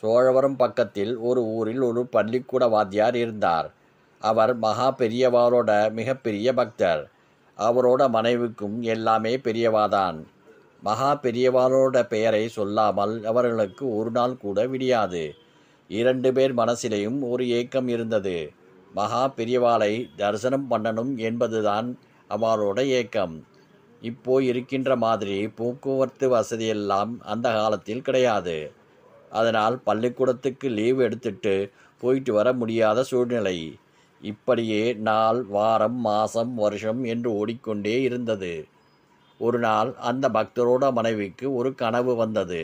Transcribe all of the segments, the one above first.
சோழவரம் பக்கத்தில் ஒரு ஊரில் ஒரு பள்ளிக்கூட வாத்தியார் இருந்தார் அவர் மகா பெரியவாரோட மிகப்பெரிய பக்தர் அவரோட மனைவிக்கும் எல்லாமே பெரியவாதான் மகா பெரியவாரோட பெயரை சொல்லாமல் அவர்களுக்கு ஒரு நாள் கூட விடியாது இரண்டு பேர் மனசிலையும் ஒரு ஏக்கம் இருந்தது மகா பெரியவாளை தரிசனம் பண்ணணும் என்பதுதான் அவரோட ஏக்கம் இப்போ இருக்கின்ற மாதிரி போக்குவரத்து வசதியெல்லாம் அந்த காலத்தில் கிடையாது அதனால் பள்ளிக்கூடத்துக்கு லீவு எடுத்துட்டு போயிட்டு வர முடியாத சூழ்நிலை இப்படியே நாள் வாரம் மாதம் வருஷம் என்று ஓடிக்கொண்டே இருந்தது ஒரு நாள் அந்த பக்தரோட மனைவிக்கு ஒரு கனவு வந்தது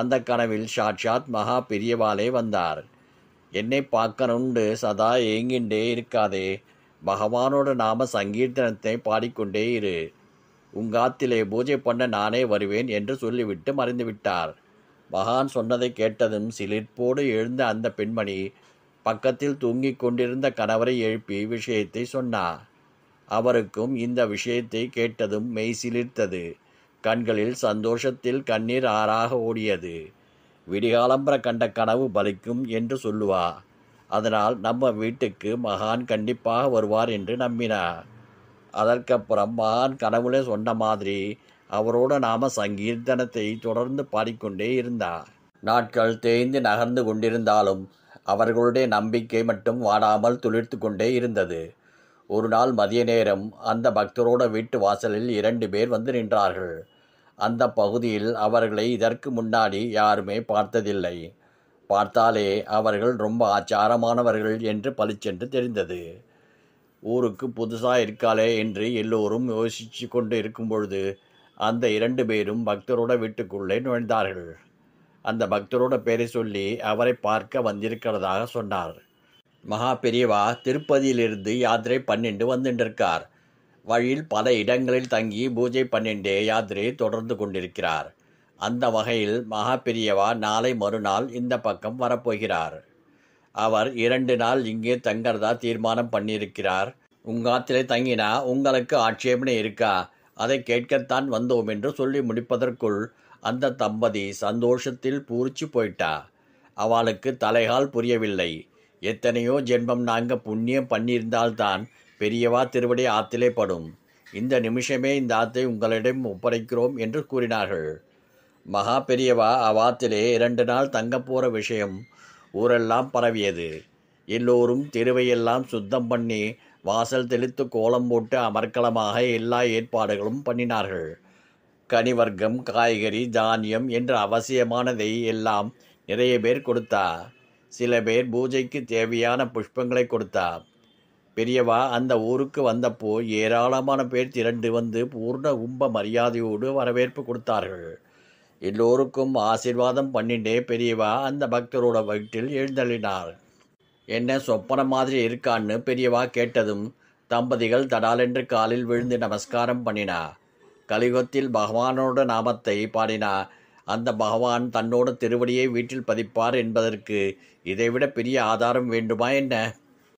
அந்த கனவில் சாட்சாத் மகா பெரியவாளே வந்தார் என்னை பார்க்கணுண்டு சதா ஏங்கின்றே இருக்காதே பகவானோட நாம சங்கீர்த்தனத்தை பாடிக்கொண்டே இரு உங்காத்திலே பூஜை பண்ண நானே வருவேன் என்று சொல்லிவிட்டு மறைந்துவிட்டார் மகான் சொன்னதை கேட்டதும் சிலிர்ப்போடு எழுந்த அந்த பெண்மணி பக்கத்தில் தூங்கிக் கொண்டிருந்த கணவரை எழுப்பி விஷயத்தை சொன்னார் அவருக்கும் இந்த விஷயத்தை கேட்டதும் மெய் சிலிர்த்தது கண்களில் சந்தோஷத்தில் கண்ணீர் ஆறாக ஓடியது விடிகாலம்பர கண்ட கனவு பலிக்கும் என்று சொல்லுவா அதனால் நம்ம வீட்டுக்கு மகான் கண்டிப்பாக வருவார் என்று நம்பினா அதற்கப்புறம் மகான் கனவுலே சொன்ன மாதிரி அவரோட நாம சங்கீர்த்தனத்தை தொடர்ந்து பாடிக்கொண்டே இருந்தா நாட்கள் தேய்ந்து நகர்ந்து கொண்டிருந்தாலும் அவர்களுடைய நம்பிக்கை மட்டும் வாடாமல் துளிர்த்து கொண்டே இருந்தது ஒரு நாள் மதிய நேரம் அந்த பக்தரோட வீட்டு வாசலில் இரண்டு பேர் வந்து நின்றார்கள் அந்த பகுதியில் அவர்களை இதற்கு முன்னாடி யாருமே பார்த்ததில்லை பார்த்தாலே அவர்கள் ரொம்ப ஆச்சாரமானவர்கள் என்று பளிச்சென்று தெரிந்தது ஊருக்கு புதுசாக இருக்காளே என்று எல்லோரும் யோசித்து கொண்டு இருக்கும் பொழுது அந்த இரண்டு பேரும் பக்தரோட வீட்டுக்குள்ளே நுழைந்தார்கள் அந்த பக்தரோட பேரை சொல்லி அவரை பார்க்க வந்திருக்கிறதாக சொன்னார் மகா பெரியவா திருப்பதியிலிருந்து யாத்திரை பன்னெண்டு வந்துட்டு இருக்கார் வழியில் பல இடங்களில் தங்கி பூஜை பண்ணிண்டே யாத்திரையை தொடர்ந்து கொண்டிருக்கிறார் அந்த வகையில் மகா பெரியவா நாளை மறுநாள் இந்த பக்கம் வரப்போகிறார் அவர் இரண்டு நாள் இங்கே தங்கறதா தீர்மானம் பண்ணியிருக்கிறார் உங்காத்திலே தங்கினா உங்களுக்கு ஆட்சேபனை இருக்கா அதை கேட்கத்தான் வந்தோம் என்று சொல்லி முடிப்பதற்குள் அந்த தம்பதி சந்தோஷத்தில் பூரிச்சு போயிட்டா அவளுக்கு தலைகால் புரியவில்லை எத்தனையோ ஜென்மம் நாங்கள் புண்ணியம் பண்ணியிருந்தால்தான் பெரியவா திருவடி ஆத்திலே படும் இந்த நிமிஷமே இந்த ஆத்தை உங்களிடம் ஒப்படைக்கிறோம் என்று கூறினார்கள் மகா பெரியவா அவ்வாத்திலே இரண்டு நாள் போகிற விஷயம் ஊரெல்லாம் பரவியது எல்லோரும் தெருவையெல்லாம் சுத்தம் பண்ணி வாசல் தெளித்து கோலம் போட்டு அமர்க்கலமாக எல்லா ஏற்பாடுகளும் பண்ணினார்கள் கனிவர்க்கம் காய்கறி தானியம் என்ற அவசியமானதை எல்லாம் நிறைய பேர் கொடுத்தா சில பேர் பூஜைக்கு தேவையான புஷ்பங்களை கொடுத்தா பெரியவா அந்த ஊருக்கு வந்தப்போ ஏராளமான பேர் திரண்டு வந்து பூர்ண கும்ப மரியாதையோடு வரவேற்பு கொடுத்தார்கள் எல்லோருக்கும் ஆசிர்வாதம் பண்ணிண்டே பெரியவா அந்த பக்தரோட வயிற்றில் எழுந்தள்ளினார் என்ன சொப்பன மாதிரி இருக்கான்னு பெரியவா கேட்டதும் தம்பதிகள் தடாலென்று காலில் விழுந்து நமஸ்காரம் பண்ணினா கலிகத்தில் பகவானோட நாமத்தை பாடினா அந்த பகவான் தன்னோட திருவடியை வீட்டில் பதிப்பார் என்பதற்கு இதைவிட பெரிய ஆதாரம் வேண்டுமா என்ன